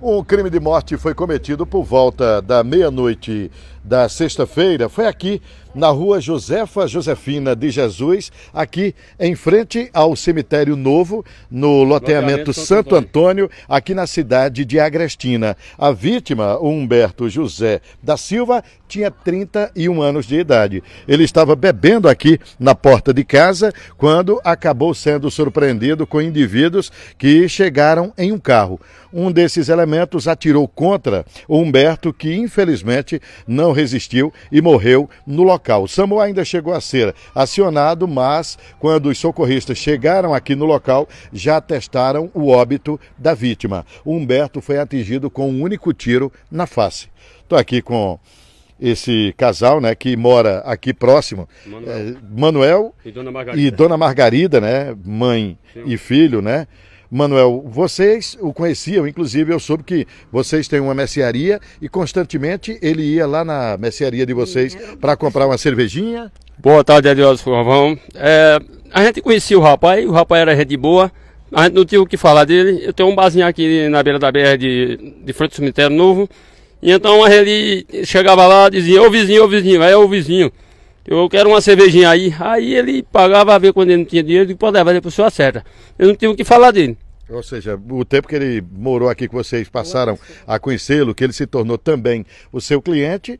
Um crime de morte foi cometido por volta da meia-noite da sexta-feira foi aqui na rua Josefa Josefina de Jesus, aqui em frente ao Cemitério Novo, no loteamento, Santo Antônio. aqui na cidade de Agrestina. A vítima, o Humberto José da Silva, tinha 31 anos de idade. Ele estava bebendo aqui na porta de casa quando acabou sendo surpreendido com indivíduos que chegaram em um carro. Um desses elementos atirou contra o Humberto, que infelizmente não resistiu e morreu no local. O SAMU ainda chegou a ser acionado, mas quando os socorristas chegaram aqui no local, já testaram o óbito da vítima. O Humberto foi atingido com um único tiro na face. Estou aqui com esse casal, né, que mora aqui próximo, Manuel, é, Manuel e, Dona e, Dona Margarida, né, mãe Sim. e filho, né, Manuel, vocês o conheciam, inclusive eu soube que vocês têm uma mercearia e constantemente ele ia lá na mercearia de vocês para comprar uma cervejinha. Boa tarde, Adiós Galvão. É, a gente conhecia o rapaz, o rapaz era rede boa, a gente não tinha o que falar dele. Eu tenho um barzinho aqui na beira da BR de, de frente ao cemitério novo. E então ele chegava lá, dizia, ô vizinho, ô vizinho, aí é o vizinho. Eu quero uma cervejinha aí. Aí ele pagava a ver quando ele não tinha dinheiro, e pode levar o senhor acerta. Eu não tinha o que falar dele. Ou seja, o tempo que ele morou aqui, que vocês passaram a conhecê-lo, que ele se tornou também o seu cliente,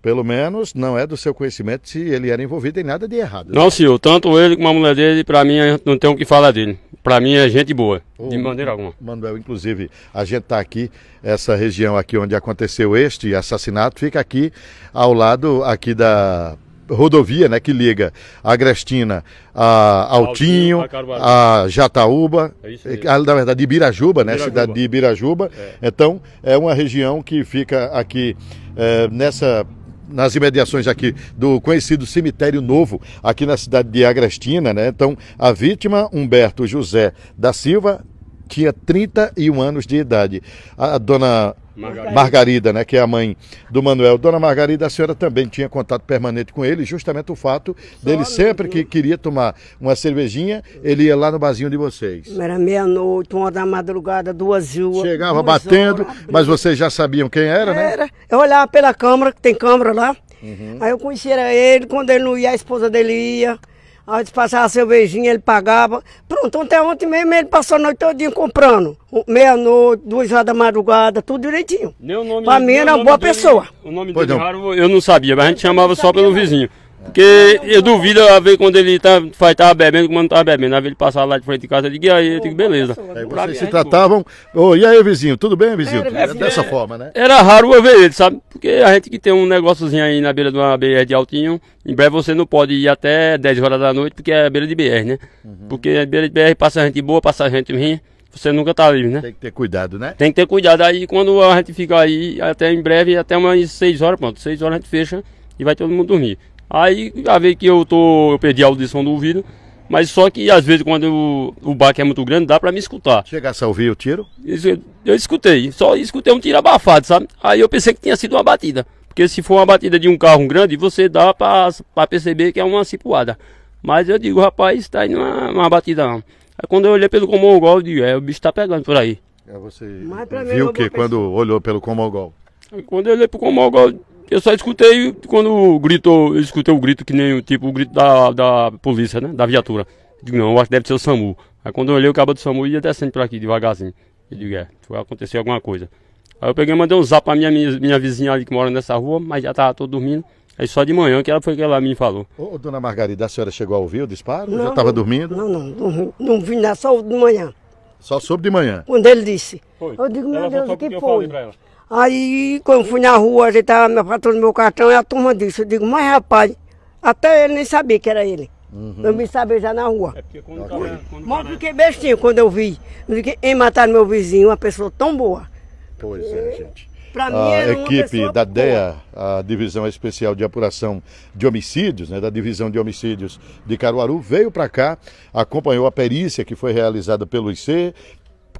pelo menos não é do seu conhecimento se ele era envolvido em nada de errado. Né? Não, senhor. Tanto ele como a mulher dele, para mim, não tem o que falar dele. Para mim é gente boa, Ô, de maneira alguma. Manuel, inclusive, a gente está aqui, essa região aqui onde aconteceu este assassinato, fica aqui ao lado aqui da rodovia né, que liga Agrestina a Altinho, a, Jataúba, é eh, a, ah, na verdade Ibirajuba, né, Ibirajuba, né, cidade de Ibirajuba. É. Então é uma região que fica aqui é, nessa nas imediações aqui do conhecido Cemitério Novo, aqui na cidade de Agrestina, né? Então, a vítima, Humberto José da Silva, tinha 31 anos de idade. A dona Margarida. Margarida, né, que é a mãe do Manuel. Dona Margarida, a senhora também tinha contato permanente com ele, justamente o fato Só dele sempre que queria tomar uma cervejinha, ele ia lá no barzinho de vocês. Era meia-noite, uma da madrugada, duas horas. Chegava duas batendo, horas, mas vocês já sabiam quem era, era. né? Era. Eu olhava pela câmera, que tem câmera lá. Uhum. Aí eu conhecia ele, quando ele não ia, a esposa dele ia. Aí passava a cervejinha, ele pagava. Pronto, ontem, ontem mesmo ele passou a noite todinha comprando. Meia-noite, duas horas da madrugada, tudo direitinho. Meu nome, pra é mim era uma boa dele, pessoa. O nome pois dele, não. eu não sabia, mas a gente chamava só pelo não. vizinho. Porque eu duvido a ver quando ele tá, tava bebendo, como não tava bebendo. Aí ele passava lá de frente de casa, eu digo, e aí, eu digo, beleza. Aí vocês se é tratavam, oh, e aí, vizinho, tudo bem, vizinho? Era, era dessa é. forma, né? Era raro eu ver ele, sabe? Porque a gente que tem um negóciozinho aí na beira de uma BR de altinho, em breve você não pode ir até 10 horas da noite, porque é beira de BR, né? Uhum. Porque a é beira de BR passa gente boa, passa gente ruim você nunca tá livre, né? Tem que ter cuidado, né? Tem que ter cuidado. Aí quando a gente fica aí, até em breve, até umas 6 horas, pronto, 6 horas a gente fecha e vai todo mundo dormir. Aí já veio que eu tô. Eu perdi a audição do ouvido. Mas só que às vezes quando eu, o baque é muito grande, dá para me escutar. Chegasse a ouvir o tiro? Eu, eu escutei, só escutei um tiro abafado, sabe? Aí eu pensei que tinha sido uma batida. Porque se for uma batida de um carro grande, você dá para perceber que é uma cipuada. Mas eu digo, rapaz, tá aí uma, é, é uma batida não. Aí quando eu olhei pelo comongol, eu digo, é, o bicho tá pegando por aí. É, você viu é o que quando olhou pelo comongol? Quando eu olhei pro comongol, eu só escutei quando gritou, eu escutei o grito que nem o tipo o grito da, da polícia, né? Da viatura. digo, não, eu acho que deve ser o SAMU. Aí quando eu olhei o cabo do SAMU ia descendo por aqui devagarzinho. Eu digo, é, vai acontecer alguma coisa. Aí eu peguei e mandei um zap pra minha, minha vizinha ali que mora nessa rua, mas já tava todo dormindo. Aí só de manhã que ela foi que ela me falou. Ô, dona Margarida, a senhora chegou a ouvir o disparo? Não, já estava dormindo? Não, não, não, não vi nada, só de manhã. Só soube de manhã? Quando ele disse. Foi. Eu digo, meu ela Deus, o que foi? Aí, quando fui na rua, ajeitava meu patrão no meu cartão, e a turma disse, eu digo, mas rapaz, até ele nem sabia que era ele. Uhum. Eu me sabia já na rua. É porque quando, okay. cara, quando Mas fiquei bestinho quando eu vi. Eu fiquei em matar meu vizinho, uma pessoa tão boa. Pois é, gente. Pra mim a equipe da DEA, boa. a Divisão Especial de Apuração de Homicídios, né, da Divisão de Homicídios de Caruaru, veio para cá, acompanhou a perícia que foi realizada pelo IC,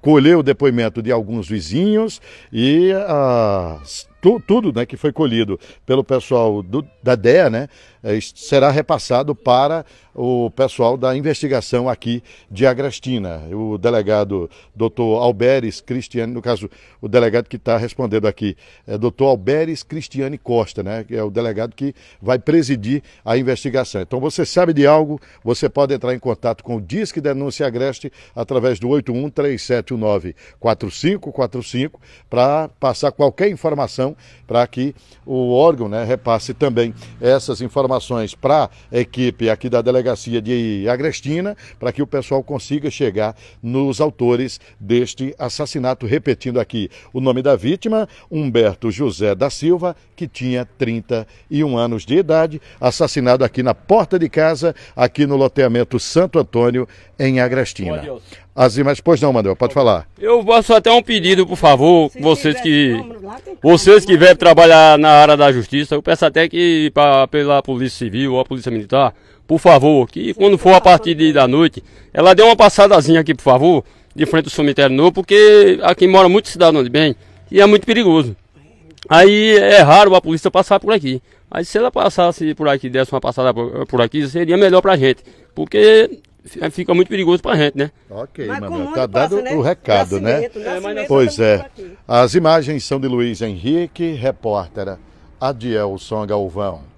colheu o depoimento de alguns vizinhos e as tu, tudo né, que foi colhido pelo pessoal do, da DEA né, é, será repassado para o pessoal da investigação aqui de Agrestina. O delegado doutor Alberes Cristiane, no caso, o delegado que está respondendo aqui é doutor Alberes Cristiane Costa, né, que é o delegado que vai presidir a investigação. Então, você sabe de algo, você pode entrar em contato com o Disque Denúncia Agreste através do 813719 4545 para passar qualquer informação para que o órgão né, repasse também essas informações para a equipe aqui da delegacia de Agrestina, para que o pessoal consiga chegar nos autores deste assassinato. Repetindo aqui o nome da vítima, Humberto José da Silva, que tinha 31 anos de idade, assassinado aqui na porta de casa, aqui no loteamento Santo Antônio, em Agrestina. As imagens, pois não, Manuel, pode falar. Eu faço até um pedido, por favor, Se vocês que vocês que vêm trabalhar na área da justiça, eu peço até que pra, pela Polícia Civil ou a Polícia Militar, por favor, que Sim, quando for a partir de, da noite, ela dê uma passadazinha aqui, por favor, de frente do cemitério novo, porque aqui mora muito cidadão de bem e é muito perigoso. Aí é raro a polícia passar por aqui. Aí se ela passasse por aqui, desse uma passada por aqui, seria melhor pra gente. Porque fica muito perigoso para a gente, né? Ok, mas Manuel, tá dado né? o recado, né? é, pois é. As imagens são de Luiz Henrique, repórter Adielson Galvão.